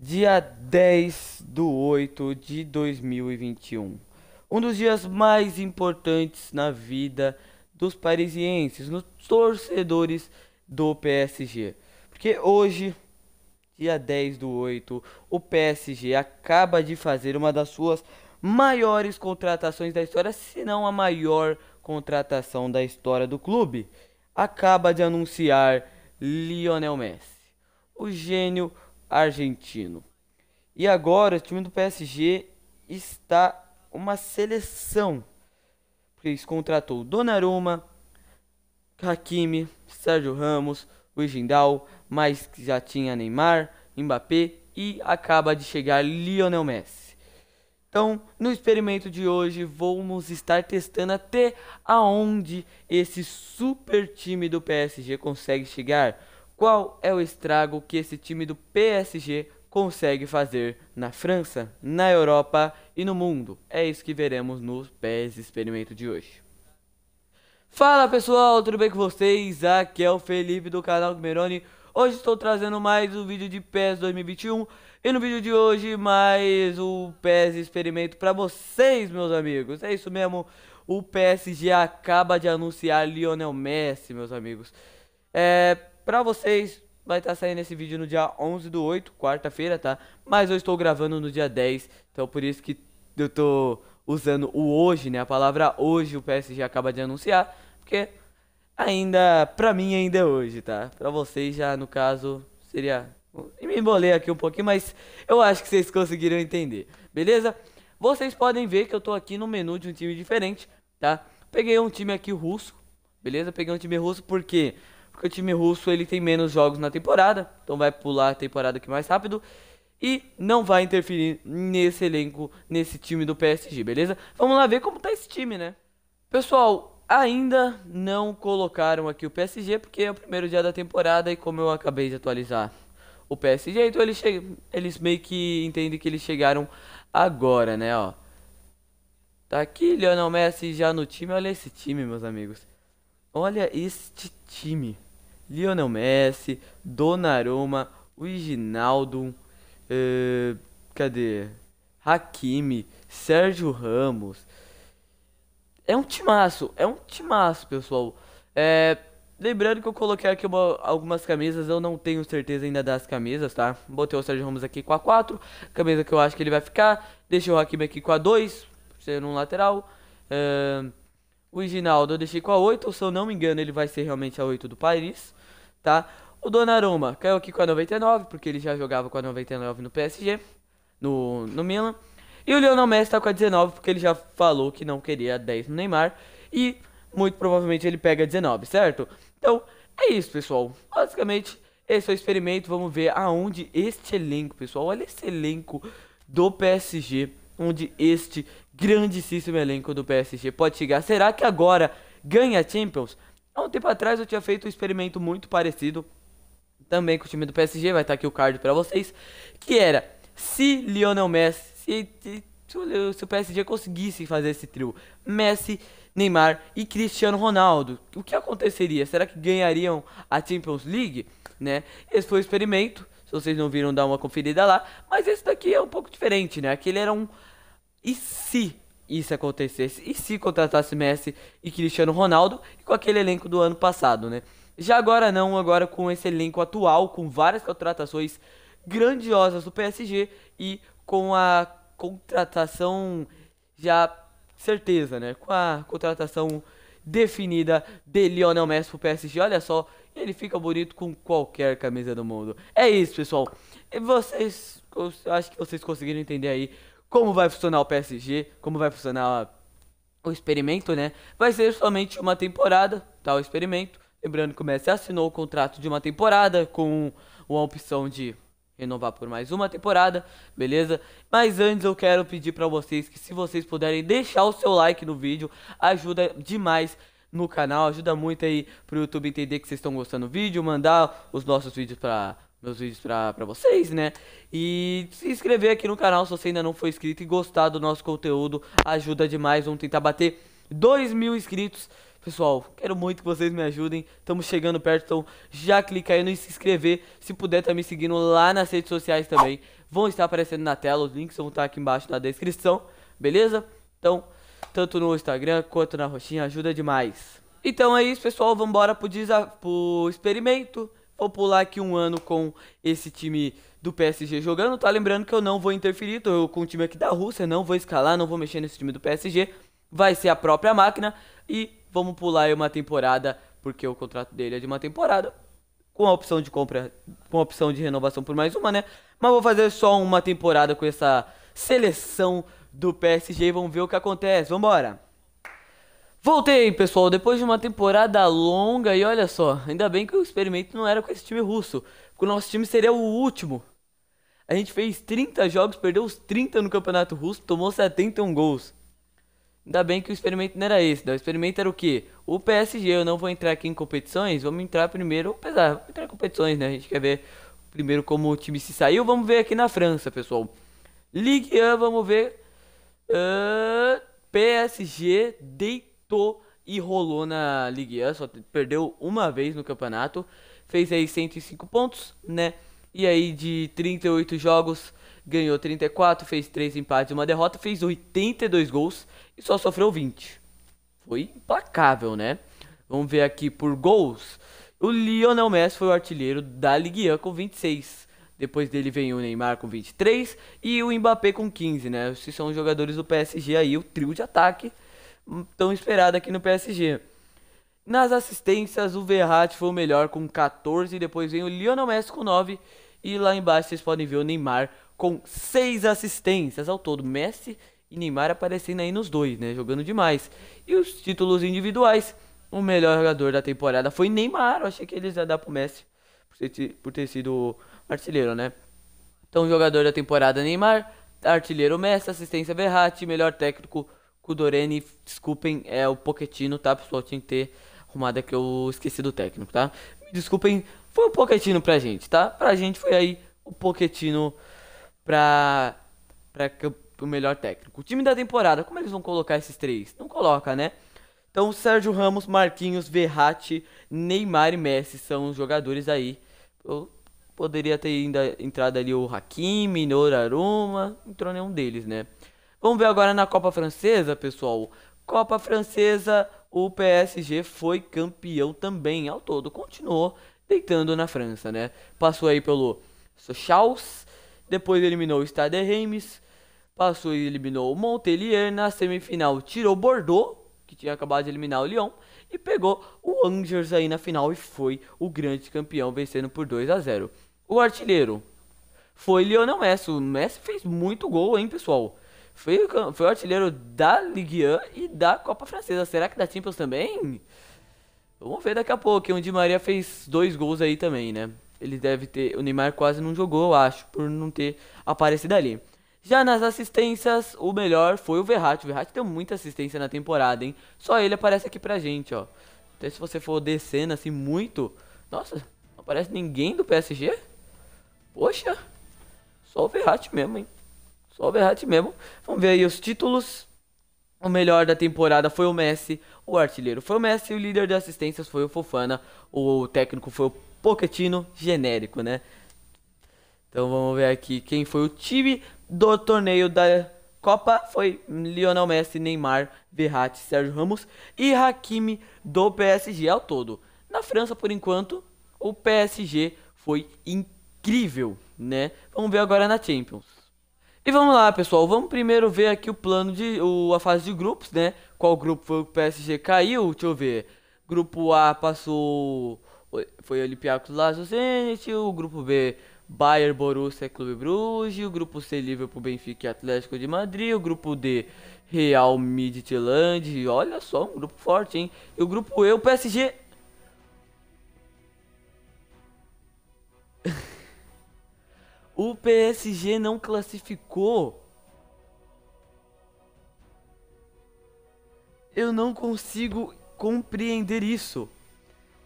dia 10 do 8 de 2021. Um dos dias mais importantes na vida dos parisienses, nos torcedores do PSG. Porque hoje, dia 10 do 8, o PSG acaba de fazer uma das suas maiores contratações da história, se não a maior contratação da história do clube. Acaba de anunciar Lionel Messi. O gênio argentino. E agora o time do PSG está uma seleção. Porque eles contratou Donnarumma, Hakimi, Sérgio Ramos, Wijndal, mas que já tinha Neymar, Mbappé e acaba de chegar Lionel Messi. Então, no experimento de hoje, vamos estar testando até aonde esse super time do PSG consegue chegar qual é o estrago que esse time do PSG consegue fazer na França, na Europa e no mundo? É isso que veremos no PES Experimento de hoje. Fala pessoal, tudo bem com vocês? Aqui é o Felipe do canal do Meroni. Hoje estou trazendo mais um vídeo de PES 2021 e no vídeo de hoje mais um PES experimento para vocês, meus amigos. É isso mesmo, o PSG acaba de anunciar Lionel Messi, meus amigos. É, Pra vocês, vai estar tá saindo esse vídeo no dia 11 do 8, quarta-feira, tá? Mas eu estou gravando no dia 10, então por isso que eu tô usando o hoje, né? A palavra hoje o PSG acaba de anunciar, porque ainda, pra mim ainda é hoje, tá? Pra vocês já, no caso, seria... E me embolei aqui um pouquinho, mas eu acho que vocês conseguiram entender, beleza? Vocês podem ver que eu tô aqui no menu de um time diferente, tá? Peguei um time aqui russo, beleza? Peguei um time russo porque porque o time russo ele tem menos jogos na temporada, então vai pular a temporada aqui é mais rápido e não vai interferir nesse elenco, nesse time do PSG, beleza? Vamos lá ver como tá esse time, né? Pessoal, ainda não colocaram aqui o PSG porque é o primeiro dia da temporada e como eu acabei de atualizar o PSG, então eles, eles meio que entendem que eles chegaram agora, né, ó. Tá aqui Lionel Messi já no time, olha esse time, meus amigos. Olha este time. Lionel Messi, Donnarumma, o Ginaldo, uh, eh, cadê? Hakimi, Sérgio Ramos. É um timaço, é um timaço, pessoal. É, lembrando que eu coloquei aqui uma, algumas camisas, eu não tenho certeza ainda das camisas, tá? Botei o Sérgio Ramos aqui com a 4, camisa que eu acho que ele vai ficar. Deixei o Hakimi aqui com a 2, sendo um lateral. Uh, o Ginaldo eu deixei com a 8, se eu não me engano, ele vai ser realmente a 8 do Paris, tá? O Donnarumma caiu aqui com a 99, porque ele já jogava com a 99 no PSG, no, no Milan. E o Lionel Messi tá com a 19, porque ele já falou que não queria 10 no Neymar. E muito provavelmente ele pega 19, certo? Então, é isso, pessoal. Basicamente, esse é o experimento. Vamos ver aonde este elenco, pessoal. Olha esse elenco do PSG. Onde este grandíssimo elenco do PSG pode chegar. Será que agora ganha a Champions? Há um tempo atrás eu tinha feito um experimento muito parecido também com o time do PSG, vai estar tá aqui o card para vocês, que era se Lionel Messi, se, se, se o PSG conseguisse fazer esse trio, Messi, Neymar e Cristiano Ronaldo, o que aconteceria? Será que ganhariam a Champions League? Né? Esse foi o experimento, se vocês não viram, dá uma conferida lá, mas esse daqui é um pouco diferente, né? Aquele era um e se isso acontecesse? E se contratasse Messi e Cristiano Ronaldo e com aquele elenco do ano passado, né? Já agora não, agora com esse elenco atual, com várias contratações grandiosas do PSG e com a contratação já certeza, né? Com a contratação definida de Lionel Messi pro PSG, olha só, ele fica bonito com qualquer camisa do mundo. É isso, pessoal. E Vocês, acho que vocês conseguiram entender aí como vai funcionar o PSG, como vai funcionar o experimento, né? Vai ser somente uma temporada, tal tá, experimento. Lembrando que o Messi assinou o contrato de uma temporada com uma opção de renovar por mais uma temporada, beleza? Mas antes eu quero pedir para vocês que se vocês puderem deixar o seu like no vídeo, ajuda demais no canal, ajuda muito aí pro YouTube entender que vocês estão gostando do vídeo, mandar os nossos vídeos para meus vídeos pra, pra vocês, né? E se inscrever aqui no canal se você ainda não foi inscrito e gostar do nosso conteúdo, ajuda demais. Vamos tentar bater 2 mil inscritos. Pessoal, quero muito que vocês me ajudem. Estamos chegando perto, então já clica aí no se inscrever. Se puder, tá me seguindo lá nas redes sociais também. Vão estar aparecendo na tela, os links vão estar aqui embaixo na descrição, beleza? Então, tanto no Instagram quanto na roxinha, ajuda demais. Então é isso, pessoal. Vambora pro, pro experimento ou pular aqui um ano com esse time do PSG jogando. Tá lembrando que eu não vou interferir, tô com o time aqui da Rússia, não vou escalar, não vou mexer nesse time do PSG. Vai ser a própria máquina e vamos pular aí uma temporada, porque o contrato dele é de uma temporada, com a opção de compra, com a opção de renovação por mais uma, né? Mas vou fazer só uma temporada com essa seleção do PSG, vamos ver o que acontece. Vambora! embora. Voltei, pessoal, depois de uma temporada longa e olha só, ainda bem que o experimento não era com esse time russo, porque o nosso time seria o último. A gente fez 30 jogos, perdeu os 30 no Campeonato Russo, tomou 71 gols. Ainda bem que o experimento não era esse, não. Né? o experimento era o quê? O PSG, eu não vou entrar aqui em competições, vamos entrar primeiro, apesar, vamos entrar em competições, né? A gente quer ver primeiro como o time se saiu, vamos ver aqui na França, pessoal. Ligue 1, ah, vamos ver. Uh, ah, PSG deitou deitou e rolou na Ligue 1, só perdeu uma vez no campeonato. Fez aí 105 pontos, né? E aí de 38 jogos, ganhou 34, fez 3 empates e uma derrota, fez 82 gols e só sofreu 20. Foi implacável, né? Vamos ver aqui por gols. O Lionel Messi foi o artilheiro da Ligue 1 com 26. Depois dele vem o Neymar com 23 e o Mbappé com 15, né? Esses são os jogadores do PSG aí, o trio de ataque tão esperada aqui no PSG. Nas assistências, o Verratti foi o melhor com 14, depois vem o Lionel Messi com 9 e lá embaixo vocês podem ver o Neymar com 6 assistências ao todo. Messi e Neymar aparecendo aí nos dois, né, jogando demais. E os títulos individuais, o melhor jogador da temporada foi Neymar, eu achei que eles ia dar pro Messi por ter sido artilheiro, né? Então, jogador da temporada Neymar, artilheiro Messi, assistência Verratti, melhor técnico Kudoreni, desculpem, é o Poquetino, tá, pessoal? Tinha que ter arrumado aqui, eu esqueci do técnico, tá? Me desculpem, foi o Poquetino pra gente, tá? Pra gente foi aí o Poquetino pra, pra o melhor técnico. O time da temporada, como eles vão colocar esses três? Não coloca, né? Então, Sérgio Ramos, Marquinhos, Verratti, Neymar e Messi são os jogadores aí. Eu poderia ter ainda entrado ali o Hakimi, Noraruma, entrou nenhum deles, né? Vamos ver agora na Copa Francesa, pessoal. Copa Francesa, o PSG foi campeão também. Ao todo, continuou deitando na França, né? Passou aí pelo Sochaux, depois eliminou o Stade Reims, passou e eliminou o Montpellier. Na semifinal, tirou Bordeaux, que tinha acabado de eliminar o Lyon, e pegou o Angers aí na final e foi o grande campeão, vencendo por 2 a 0. O artilheiro foi Lionel Messi. O Messi fez muito gol, hein, pessoal? foi, foi o artilheiro da Ligue 1 e da Copa Francesa. Será que da Champions também? Vamos ver daqui a pouco. O Di Maria fez dois gols aí também, né? Ele deve ter. O Neymar quase não jogou, eu acho, por não ter aparecido ali. Já nas assistências, o melhor foi o Verratti. O Verratti deu muita assistência na temporada, hein? Só ele aparece aqui pra gente, ó. Até se você for descendo assim muito. Nossa, não aparece ninguém do PSG? Poxa, só o Verratti mesmo, hein? Só o Verratti mesmo. Vamos ver aí os títulos. O melhor da temporada foi o Messi, o artilheiro foi o Messi, o líder de assistências foi o Fofana, o técnico foi o Pochettino, genérico, né? Então vamos ver aqui quem foi o time do torneio da Copa foi Lionel Messi, Neymar, Verratti, Sérgio Ramos e Hakimi do PSG ao todo. Na França, por enquanto, o PSG foi incrível, né? Vamos ver agora na Champions. E vamos lá, pessoal. Vamos primeiro ver aqui o plano de o, a fase de grupos, né? Qual grupo foi o PSG caiu? Deixa eu ver. Grupo A passou foi Olympiacos Lazio Zenit, o grupo B Bayern, Borussia, Clube Bruges, o grupo C Liverpool, Benfica e Atlético de Madrid, o grupo D Real Midtjylland, olha só, um grupo forte, hein? E o grupo E, o PSG O PSG não classificou. Eu não consigo compreender isso.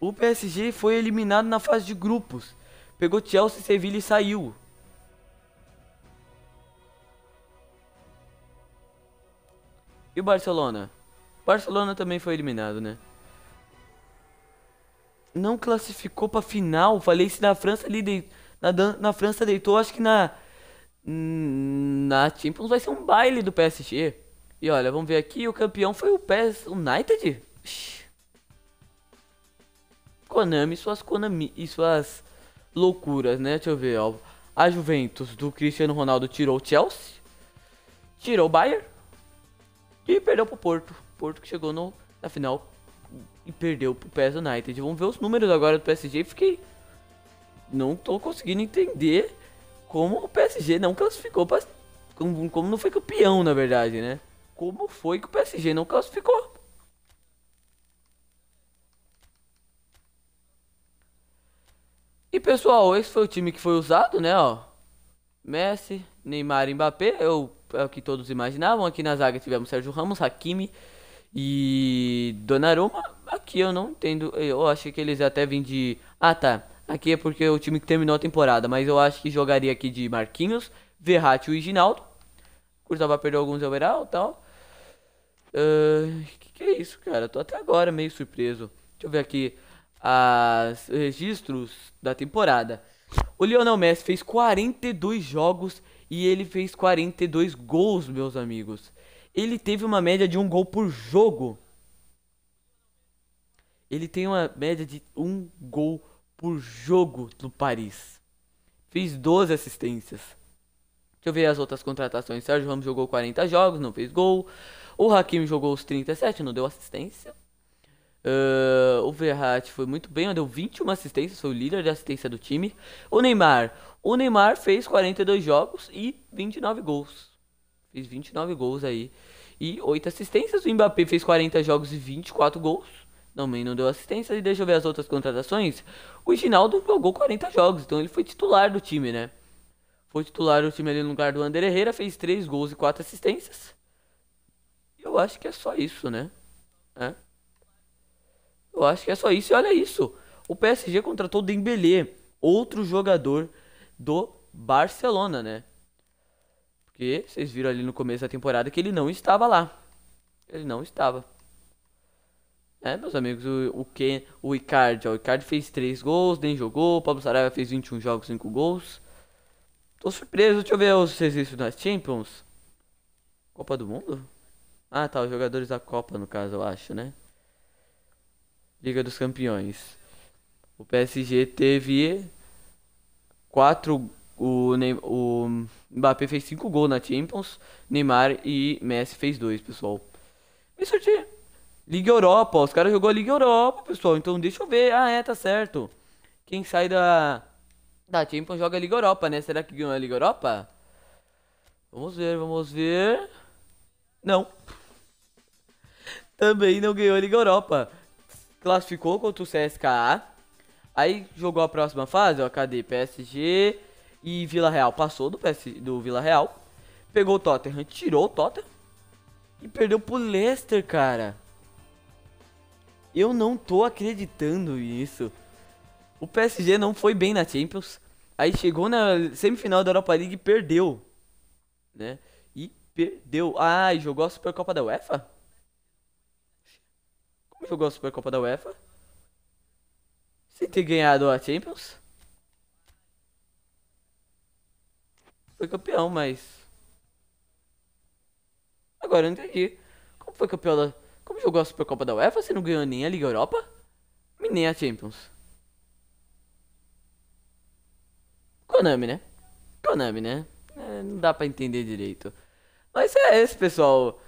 O PSG foi eliminado na fase de grupos. Pegou Chelsea, Sevilla e saiu. E o Barcelona? O Barcelona também foi eliminado, né? Não classificou pra final. Falei se na França liderou na, na França deitou, acho que na. Na Champions vai ser um baile do PSG. E olha, vamos ver aqui, o campeão foi o PES United? Konami suas Konami e suas loucuras, né? Deixa eu ver, ó. A Juventus do Cristiano Ronaldo tirou o Chelsea, tirou o Bayern e perdeu pro Porto. Porto que chegou no, na final e perdeu pro PES United. Vamos ver os números agora do PSG. Fiquei não tô conseguindo entender como o PSG não classificou pra, como, como não foi campeão, na verdade, né? Como foi que o PSG não classificou? E pessoal, esse foi o time que foi usado, né, ó. Messi, Neymar e Mbappé, eu, é o que todos imaginavam. Aqui na zaga tivemos Sérgio Ramos, Hakimi e Donnarumma. Aqui eu não entendo, eu achei que eles até vêm de... Ah, tá. Aqui é porque é o time que terminou a temporada, mas eu acho que jogaria aqui de Marquinhos, Verratti e Ginaldo. Cursava perder alguns overall e tal. Uh, que, que é isso, cara? tô até agora meio surpreso. Deixa eu ver aqui os registros da temporada. O Lionel Messi fez 42 jogos e ele fez 42 gols, meus amigos. Ele teve uma média de um gol por jogo. Ele tem uma média de um gol por jogo do Paris. Fiz 12 assistências. Deixa eu ver as outras contratações. Sérgio Ramos jogou 40 jogos, não fez gol. O Hakimi jogou os 37, não deu assistência. Uh, o Verratti foi muito bem, deu 21 assistências, foi o líder de assistência do time. O Neymar, o Neymar fez 42 jogos e 29 gols. Fez 29 gols aí e 8 assistências. O Mbappé fez 40 jogos e 24 gols também não deu assistência. E deixa eu ver as outras contratações. O Ginaldo jogou 40 jogos, então ele foi titular do time, né? Foi titular do time ali no lugar do Ander Herrera, fez 3 gols e 4 assistências. Eu acho que é só isso, né? É. Eu acho que é só isso. E olha isso. O PSG contratou o Dembélé, outro jogador do Barcelona, né? Porque vocês viram ali no começo da temporada que ele não estava lá. Ele não estava. É, meus amigos, o, o que o Icardi, o Icardi fez 3 gols, nem jogou, o Pablo Saraiva fez 21 jogos, 5 gols. Tô surpreso, deixa eu ver os registros das Champions. Copa do Mundo? Ah, tá, os jogadores da Copa, no caso, eu acho, né? Liga dos Campeões. O PSG teve 4 o, o Mbappé fez 5 gols na Champions, Neymar e Messi fez 2, pessoal. Me sorteio Liga Europa, os caras jogou a Liga Europa, pessoal. Então deixa eu ver. Ah, é, tá certo. Quem sai da da Champions joga a Liga Europa, né? Será que ganhou a Liga Europa? Vamos ver, vamos ver. Não. Também não ganhou a Liga Europa. Classificou contra o CSKA. Aí jogou a próxima fase, ó, cadê? PSG e Vila Real. Passou do, do Vila Real. Pegou o Tottenham, tirou o Tottenham. E perdeu pro Leicester, cara. Eu não tô acreditando nisso. O PSG não foi bem na Champions. Aí chegou na semifinal da Europa League e perdeu. Né? E perdeu. Ah, e jogou a Supercopa da UEFA? Como jogou a Supercopa da UEFA? Sem ter ganhado a Champions? Foi campeão, mas. Agora eu não entendi. Como foi campeão da não jogou a Supercopa da UEFA? Você não ganhou nem a Liga Europa? E nem a Champions. Konami, né? Konami, né? É, não dá pra entender direito. Mas é esse, pessoal.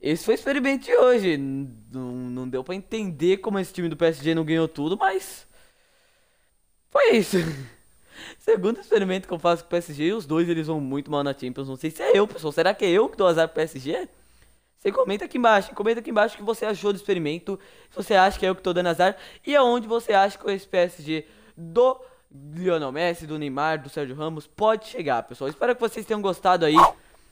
Esse foi o experimento de hoje. Não, não deu para entender como esse time do PSG não ganhou tudo, mas. Foi isso. Segundo experimento que eu faço com o PSG, os dois eles vão muito mal na Champions. Não sei se é eu, pessoal. Será que é eu que dou azar pro PSG? Você comenta aqui embaixo, comenta aqui embaixo o que você achou do experimento, se você acha que é eu que tô dando azar, e aonde você acha que o PSG do Lionel Messi, do Neymar, do Sérgio Ramos pode chegar, pessoal. Espero que vocês tenham gostado aí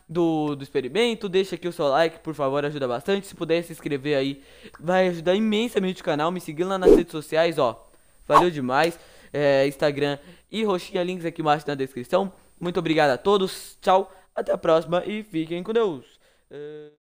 do, do experimento. Deixa aqui o seu like, por favor, ajuda bastante. Se puder se inscrever aí, vai ajudar imensamente o canal. Me seguindo lá nas redes sociais, ó. Valeu demais. É, Instagram e roxinha, links aqui embaixo na descrição. Muito obrigado a todos, tchau, até a próxima e fiquem com Deus. É...